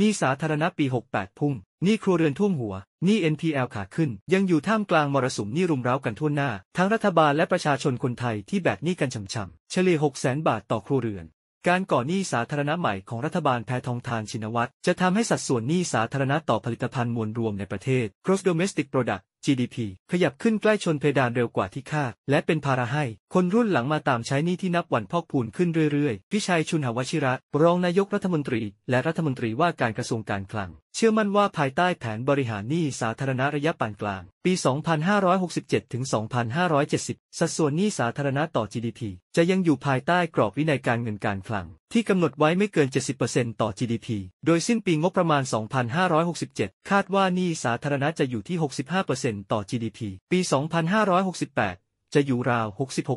นี่สาธารณะปี 68 พุ่ง นี่ครัวเรือนท่วมหัว นี่ NPL ขาขึ้น ยังอยู่ท่ามกลางมรสุมนี่รุมเร้ากันทั่วหน้า ทั้งรัฐบาลและประชาชนคนไทยที่แบกนี่กันช่ำๆ เฉลี่ย6 0 0 0 0 บาทต่อครัวเรือน การก่อหนี้สาธารณะใหม่ของรัฐบาลแพทองทานชินวัตรจะทำให้สัดส่วนหนี้สาธารณะต่อผลิตภัณฑ์มวลรวมในประเทศ c r o s s domestic product GDP ขยับขึ้นใกล้ชนเพดานเร็วกว่าที่คาด และเป็นภาระให้ คนรุ่นหลังมาตามใช้นี่ที่นับวันพอกพูนขึ้นเรื่อยๆ พิชัยชุนหวชิระ รองนายกรัฐมนตรี และรัฐมนตรีว่าการกระทรวงการคลัง เชื่อมั่นว่าภายใต้แผนบริหารหนี้สาธารณะระยะปานกลาง ปี 2567ถึง2570 สัดส่วนหนี้สาธารณะต่อ GDP จะยังอยู่ภายใต้กรอบวินัยการเงินการคลังที่กำหนดไว้ไม่เกิน 70%ต่อ GDP โดยสิ้นปีงบประมาณ 2,567 คาดว่านี่สาธารณะจะอยู่ที่ 65%ต่อ GDP ปี 2,568 จะอยู่ราว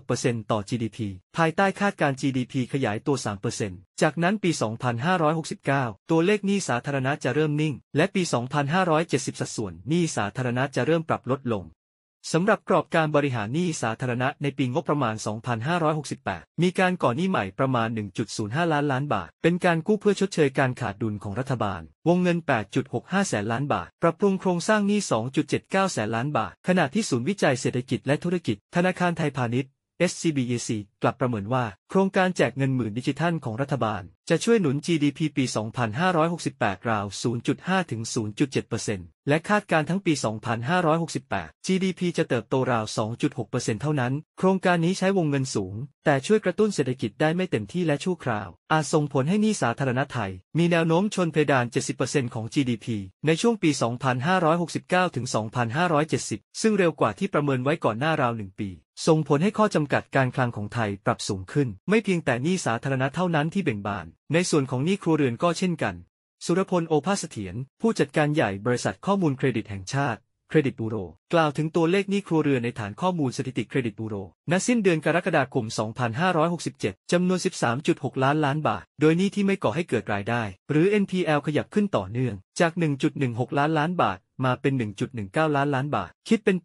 66%ต่อ GDP ภายใต้คาดการ GDP ขยายตัว 3%จากนั้นปี 2,569 ตัวเลขนี่สาธารณะจะเริ่มนิ่ง และปี 2,570 สัดส่วนนี่สาธารณะจะเริ่มปรับลดลงสำหรับกรอบการบริหารหนี้สาธารณะในปีงบประมาณ 2568 มีการก่อนหนี้ใหม่ประมาณ 1.05 ล้านล้านบาท เป็นการกู้เพื่อชดเชยการขาดดุลของรัฐบาล วงเงิน 8.65 แสนล้านบาท ปรับปรุงโครงสร้างหนี้ 2.79 แสนล้านบาท ขณะที่ศูนย์วิจัยเศรษฐกิจและธุรกิจ ธนาคารไทยพาณิชย์ SCBEC ลับประเมินว่า โครงการแจกเงินหมื่นดิจิทัลของรัฐบาล จะช่วยหนุน GDP ปี 2568 ราว 0.5 ถึง 0.7%และคาดการทั้งปี 2568 GDP จะเติบโตราว 2.6%เท่านั้น โครงการนี้ใช้วงเงินสูง แต่ช่วยกระตุ้นเศรษฐกิจได้ไม่เต็มที่และชั่วคราว อาจส่งผลให้นี่สาธารณไทย มีแนวโน้มชนเพดาน 70%ของ GDP ในช่วงปี 2569ถึง2570 ซึ่งเร็วกว่าที่ประเมินไว้ก่อนหน้าราว 1 ปี ส่งผลให้ข้อจำกัดการคลังของไทยปรับสูงขึ้นไม่เพียงแต่หนี้สาธารณะเท่านั้นที่เบ่งบาน ในส่วนของหนี้ครัวเรือนก็เช่นกัน สุรพลโอภาสเถียรผู้จัดการใหญ่บริษัทข้อมูลเครดิตแห่งชาติ เครดิตบูโร กล่าวถึงตัวเลขหนี้ครัวเรือนในฐานข้อมูลสถิติเครดิตบูโรณสิ้นเดือนกรกฎาคม 2567จำนวน 13.6 ล้านล้านบาท โดยหนี้ที่ไม่ก่อให้เกิดรายได้ หรือ NPL ขยับขึ้นต่อเนื่องจาก 1.16 ล้านล้านบาท มาเป็น 1.19ล้านล้านบาท คิดเป็น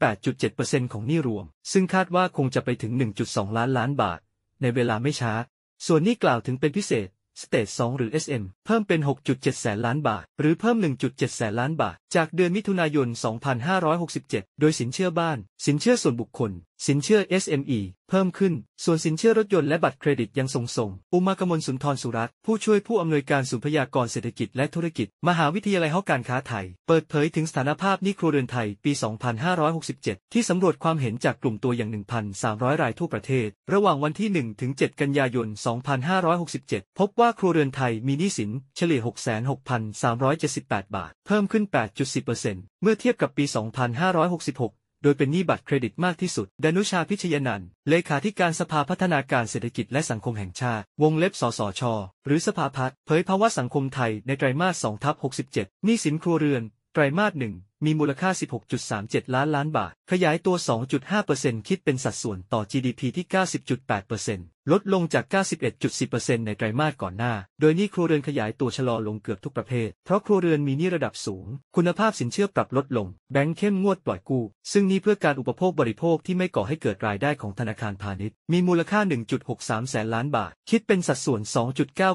8.7%ของหนี้รวม ซึ่งคาดว่าคงจะไปถึง 1.2 ล้านล้านบาทในเวลาไม่ช้า ส่วนนี้กล่าวถึงเป็นพิเศษสเตจ2หรือ SM เพิ่มเป็น 6.7แสนล้านบาท หรือเพิ่ม 1.7แสนล้านบาทจากเดือนมิถุนายน 2567 โดยสินเชื่อบ้าน สินเชื่อส่วนบุคคลสินเชื่อ SME เพิ่มขึ้น ส่วนสินเชื่อรถยนต์และบัตรเครดิตยังทรงงอุมากมลสุนทรสุรัต ผู้ช่วยผู้อำนวยการศูนย์พยากรเศรษฐกิจและธุรกิจ มหาวิทยาลัยหอการค้าไทย เปิดเผยถึงสถานภาพนิครัวเรือนไทยปี 2567 ที่สำรวจความเห็นจากกลุ่มตัวอย่าง 1,300 รายทั่วประเทศ ระหว่างวันที่1ถึง7กันยายน2567พบว่าครัวเรือนไทยมีหนี้สินเฉลี่ย66,378 บาท เพิ่มขึ้น8.10%เมื่อเทียบกับปี 2566โดยเป็นหนี้บัตรเครดิตมากที่สุด ดนุชาพิชยนันท์เลขาธิการสภาพัฒนาการเศรษฐกิจและสังคมแห่งชาติวงเล็บสสชหรือสภาพัฒน์ เผยภาวะสังคมไทยในไตรมาส 2 ทับ 67 หนี้สินครัวเรือน ไตรมาสหนึ่งมีมูลค่า 16.37 ล้านล้านบาท ขยายตัว 2.5%คิดเป็นสัดส่วนต่อ GDP ที่ 90.8%ลดลงจาก 91.10%ในไตรมาสก่อนหน้า โดยนี้ครัวเรือนขยายตัวชะลอลงเกือบทุกประเภท เพราะครัวเรือนมีนี้ระดับสูง คุณภาพสินเชื่อปรับลดลง แบงค์เข้มงวดปล่อยกู้ ซึ่งนี้เพื่อการอุปโภคบริโภคที่ไม่ก่อให้เกิดรายได้ของธนาคารพาณิชย์ มีมูลค่า 1.63 แสนล้านบาท คิดเป็นสัดส่วน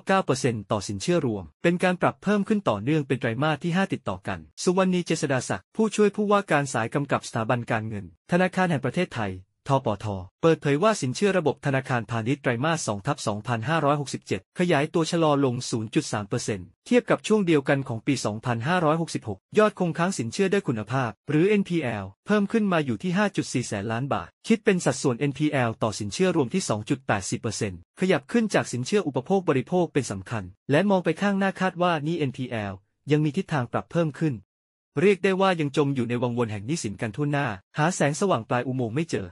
2.99%ต่อสินเชื่อรวม เป็นการปรับเพิ่มขึ้นต่อเนื่องเป็นไตรมาสที่ 5 ติดต่อกัน สุวรรณี เจษดาศักดิ์ผู้ช่วยผู้ว่าการสายกำกับสถาบันการเงิน ธนาคารแห่งประเทศไทยทปท เปิดเผยว่าสินเชื่อระบบธนาคารพาณิชย์ไตรมาส2ทับ2567 ขยายตัวชะลอลง 0.3%เทียบกับช่วงเดียวกันของปี 2566 ยอดคงค้างสินเชื่อด้วยคุณภาพหรือ NPL เพิ่มขึ้นมาอยู่ที่ 5.4 แสนล้านบาท คิดเป็นสัดส่วน NPL ต่อสินเชื่อรวมที่ 2.80%ขยับขึ้นจากสินเชื่ออุปโภคบริโภคเป็นสำคัญ และมองไปข้างหน้าคาดว่านี่ NPL ยังมีทิศทางปรับเพิ่มขึ้น เรียกได้ว่ายังจมอยู่ในวังวนแห่งนิสินกันทุ่นหน้าหาแสงสว่างปลายอุโมงค์ไม่เจอ